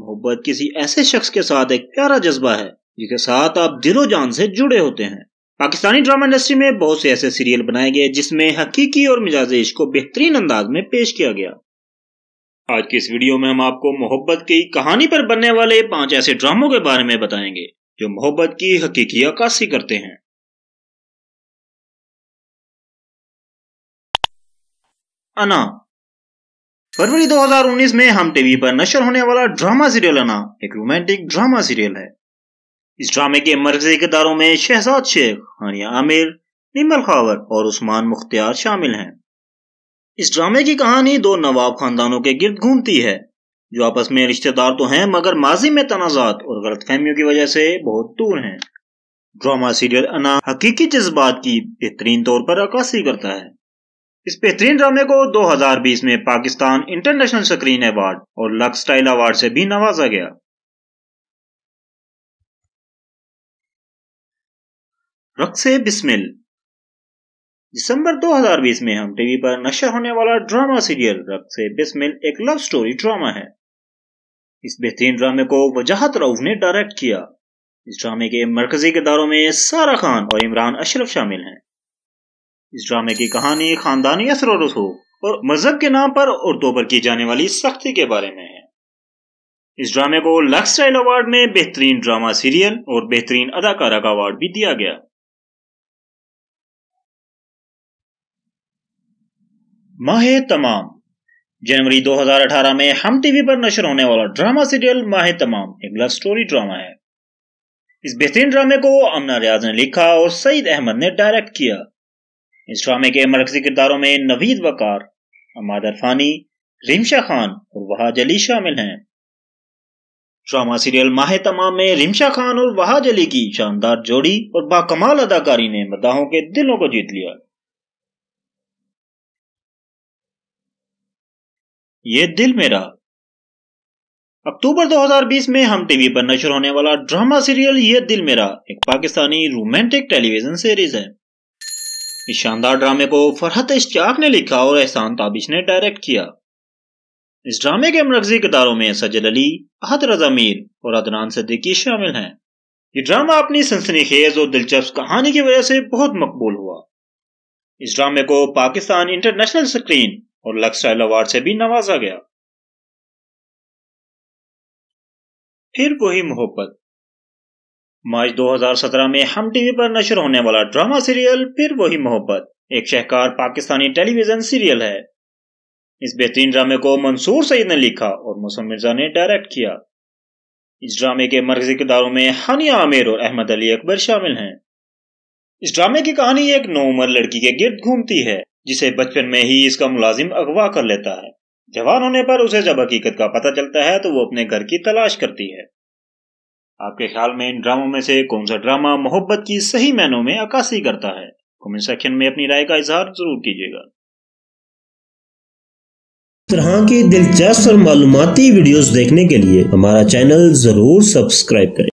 मोहब्बत किसी ऐसे शख्स के साथ एक प्यारा जज्बा है जिसके साथ आप दिलो जान से जुड़े होते हैं पाकिस्तानी ड्रामा इंडस्ट्री में बहुत से ऐसे सीरियल बनाए गए जिसमें हकीकी और मिजाज इश्क को बेहतरीन अंदाज में पेश किया गया आज की इस वीडियो में हम आपको मोहब्बत की कहानी पर बनने वाले पांच ऐसे ड्रामों के बारे में बताएंगे जो मोहब्बत की हकीकी अक्सी करते हैं अना फरवरी 2019 में हम टीवी पर नशर होने वाला ड्रामा सीरियल अना एक रोमांटिक ड्रामा सीरियल है इस ड्रामे के मर्जी किरदारों में शहजाद शेख हानिया आमिर निमल खावर और उस्मान मुख्तियार शामिल हैं इस ड्रामे की कहानी दो नवाब खानदानों के गिर्द घूमती है जो आपस में रिश्तेदार तो हैं मगर माजी में तनाजात और गलतफहमियों की वजह से बहुत दूर हैं ड्रामा सीरियल अना हकीकी जज्बात की बेहतरीन तौर पर अक्सी करता है इस बेहतरीन ड्रामे को 2020 में पाकिस्तान इंटरनेशनल स्क्रीन अवार्ड और लक्स स्टाइल अवार्ड से भी नवाजा गया रक्से बिस्मिल दिसंबर 2020 में हम टीवी पर नशा होने वाला ड्रामा सीरियल रक्से बिस्मिल एक लव स्टोरी ड्रामा है इस बेहतरीन ड्रामे को वजाहत रऊफ ने डायरेक्ट किया इस ड्रामे के मरकजी किरदारों में सारा खान और इमरान अशरफ शामिल हैं इस ड्रामे की कहानी खानदानी असर रसूख और मजहब के नाम पर औरतों पर की जाने वाली सख्ती के बारे में है इस ड्रामे को लक्स स्टाइल अवार्ड में बेहतरीन ड्रामा सीरियल और बेहतरीन अदाकारा का अवार्ड भी दिया गया माह तमाम जनवरी 2018 में हम टीवी पर नशर होने वाला ड्रामा सीरियल माह तमाम एक लव स्टोरी ड्रामा है इस बेहतरीन ड्रामे को अमना रियाज ने लिखा और सईद अहमद ने डायरेक्ट किया इस ड्रामे के मरकजी किरदारों में नवीद वकार अमाद अरफानी रिमशा खान और वहाज अली शामिल हैं ड्रामा सीरियल माह तमाम में रिमशा खान और वहाज अली की शानदार जोड़ी और बाकमाल अदाकारी ने मदाहों के दिलों को जीत लिया ये दिल मेरा अक्टूबर 2020 में हम टीवी पर नशर होने वाला ड्रामा सीरियल ये दिल मेरा एक पाकिस्तानी रोमांटिक टेलीविजन सीरीज है इस शानदार ड्रामे को फरहत इश्तियाक ने लिखा और एहसान ताबिश ने डायरेक्ट किया इस ड्रामे के मरकजी किदारों में सजल अली अहद रजा मीर और अदनान सदीकी शामिल हैं ये ड्रामा अपनी सनसनी खेज और दिलचस्प कहानी की वजह से बहुत मकबूल हुआ इस ड्रामे को पाकिस्तान इंटरनेशनल स्क्रीन और स्टाइल अवार्ड से भी नवाजा गया फिर वही मोहब्बत मार्च 2017 में हम टीवी पर नशर होने वाला ड्रामा सीरियल फिर वही मोहब्बत एक शहकार पाकिस्तानी टेलीविजन सीरियल है इस बेहतरीन ड्रामे को मंसूर सईद ने लिखा और मौसम मिर्जा ने डायरेक्ट किया इस ड्रामे के मरकजी किरदारों में हानिया आमिर और अहमद अली अकबर शामिल हैं इस ड्रामे की कहानी एक उम्र लड़की के गिर्द घूमती है जिसे बचपन में ही इसका मुलाजिम अगवा कर लेता है जवान होने पर उसे जब हकीकत का पता चलता है तो वो अपने घर की तलाश करती है आपके ख्याल में इन ड्रामों में से कौन सा ड्रामा मोहब्बत की सही मैनों में अक्सी करता है कमेंट सेक्शन में अपनी राय का इजहार जरूर कीजिएगा तरह की दिलचस्प और मालूमती वीडियोस देखने के लिए हमारा चैनल जरूर सब्सक्राइब करें